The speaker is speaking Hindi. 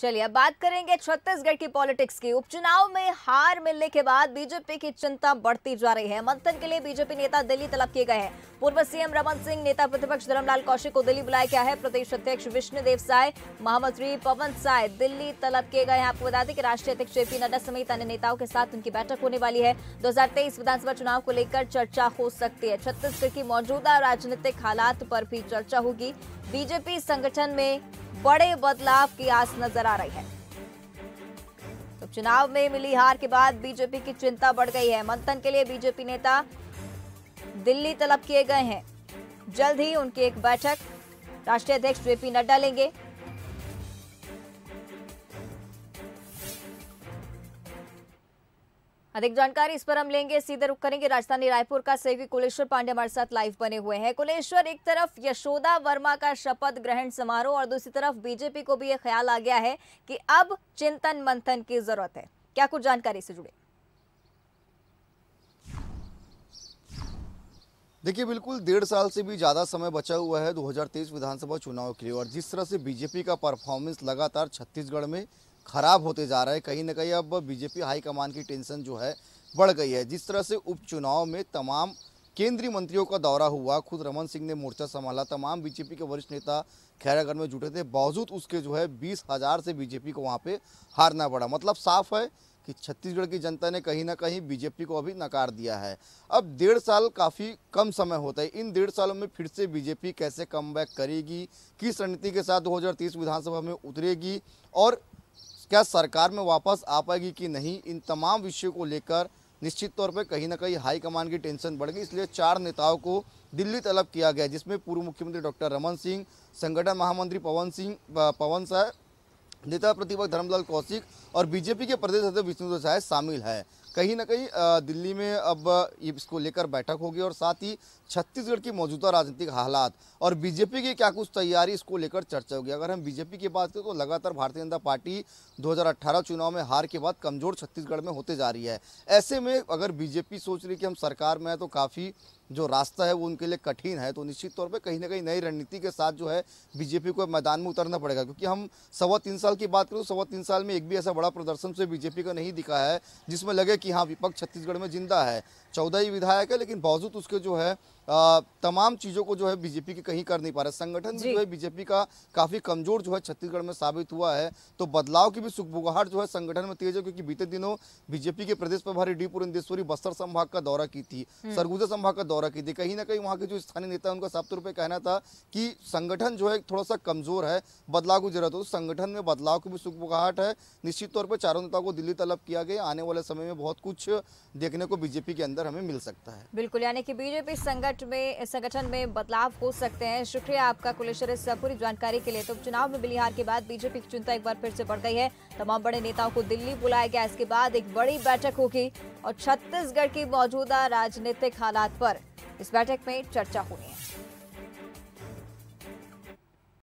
चलिए अब बात करेंगे छत्तीसगढ़ की पॉलिटिक्स की उपचुनाव में हार मिलने के बाद बीजेपी की चिंता बढ़ती जा रही है मंथन के लिए बीजेपी नेता दिल्ली तलब किए गए हैं पूर्व सीएम रमन सिंह नेता प्रतिपक्ष धरमलाल कौशिक को दिल्ली बुलाया गया है प्रदेश अध्यक्ष विष्णुदेव साय महामंत्री पवन साय दिल्ली तलब किए गए हैं आपको बता दें कि राष्ट्रीय अध्यक्ष जेपी नड्डा समेत अन्य नेताओं के साथ उनकी बैठक होने वाली है दो विधानसभा चुनाव को लेकर चर्चा हो सकती है छत्तीसगढ़ की मौजूदा राजनीतिक हालात पर भी चर्चा होगी बीजेपी संगठन में बड़े बदलाव की आस नजर आ रही है उपचुनाव में मिली हार के बाद बीजेपी की चिंता बढ़ गई है मंथन के लिए बीजेपी नेता दिल्ली तलब किए गए हैं जल्द ही उनकी एक बैठक राष्ट्रीय अध्यक्ष जेपी नड्डा लेंगे अधिक जानकारी इस पर हम लेंगे सीधे रुक करेंगे राजधानी रायपुर का सहयोगी कुलेश्वर पांडे हमारे साथ लाइव बने हुए हैं कुलेश्वर एक तरफ यशोदा वर्मा का शपथ ग्रहण समारोह और दूसरी तरफ बीजेपी को भी यह ख्याल आ गया है कि अब चिंतन मंथन की जरूरत है क्या कुछ जानकारी से जुड़े देखिए बिल्कुल डेढ़ साल से भी ज़्यादा समय बचा हुआ है 2023 विधानसभा चुनाव के लिए और जिस तरह से बीजेपी का परफॉर्मेंस लगातार छत्तीसगढ़ में ख़राब होते जा रहे हैं कहीं ना कहीं अब बीजेपी हाईकमान की टेंशन जो है बढ़ गई है जिस तरह से उपचुनाव में तमाम केंद्रीय मंत्रियों का दौरा हुआ खुद रमन सिंह ने मोर्चा संभाला तमाम बीजेपी के वरिष्ठ नेता खैरागढ़ में जुटे थे बावजूद उसके जो है बीस हज़ार से बीजेपी को वहाँ पे हारना पड़ा मतलब साफ है कि छत्तीसगढ़ की जनता ने कहीं ना कहीं बीजेपी को अभी नकार दिया है अब डेढ़ साल काफ़ी कम समय होता है इन डेढ़ सालों में फिर से बीजेपी कैसे कम करेगी किस रणनीति के साथ दो विधानसभा में उतरेगी और क्या सरकार में वापस आ पाएगी कि नहीं इन तमाम विषयों को लेकर निश्चित तौर पर कहीं ना कहीं हाईकमान की टेंशन बढ़ गई इसलिए चार नेताओं को दिल्ली तलब किया गया जिसमें पूर्व मुख्यमंत्री डॉक्टर रमन सिंह संगठन महामंत्री पवन सिंह पवन साय नेता प्रतिपक्ष धर्मलाल कौशिक और बीजेपी के प्रदेश अध्यक्ष विष्णुदेव साय शामिल है कहीं ना कहीं दिल्ली में अब इसको लेकर बैठक होगी और साथ ही छत्तीसगढ़ की मौजूदा राजनीतिक हालात और बीजेपी की क्या कुछ तैयारी इसको लेकर चर्चा होगी अगर हम बीजेपी की बात करें तो लगातार भारतीय जनता पार्टी 2018 चुनाव में हार के बाद कमजोर छत्तीसगढ़ में होते जा रही है ऐसे में अगर बीजेपी सोच रही कि हम सरकार में है तो काफ़ी जो रास्ता है वो उनके लिए कठिन है तो निश्चित तौर पे कहीं ना कहीं नई रणनीति के साथ जो है बीजेपी को मैदान में उतरना पड़ेगा क्योंकि हम सवा तीन साल की बात करें तो सवा तीन साल में एक भी ऐसा बड़ा प्रदर्शन से बीजेपी का नहीं दिखा है जिसमें लगे कि हाँ विपक्ष छत्तीसगढ़ में जिंदा है चौदह ही विधायक है लेकिन बावजूद उसके जो है तमाम चीज़ों को जो है बीजेपी के कहीं कर नहीं पा रहे संगठन जो है बीजेपी का काफ़ी कमजोर जो है छत्तीसगढ़ में साबित हुआ है तो बदलाव की भी सुखबुगाहट जो है संगठन में तेज है क्योंकि बीते दिनों बीजेपी के प्रदेश प्रभारी डी पुरंदेश्वरी बस्तर संभाग का दौरा की थी हम्म। सरगुजा संभाग का दौरा की थी कहीं ना कहीं वहाँ के जो स्थानीय नेता है उनका साफ तौर पर कहना था कि संगठन जो है थोड़ा सा कमजोर है बदलाव की जरूरत हो संगठन में बदलाव की भी सुखबुगाहट है निश्चित तौर पर चारों नेताओं को दिल्ली तलब किया गया आने वाले समय में बहुत कुछ देखने को बीजेपी के अंदर हमें मिल सकता है बिल्कुल यानी कि बीजेपी संगठन संकट में संगठन में बदलाव हो सकते हैं शुक्रिया आपका कुलेश्वर इस पूरी जानकारी के लिए तो चुनाव में मिली हार के बाद बीजेपी की चिंता एक बार फिर से बढ़ गई है तमाम बड़े नेताओं को दिल्ली बुलाया गया इसके बाद एक बड़ी बैठक होगी और छत्तीसगढ़ की मौजूदा राजनीतिक हालात पर इस बैठक में चर्चा होनी है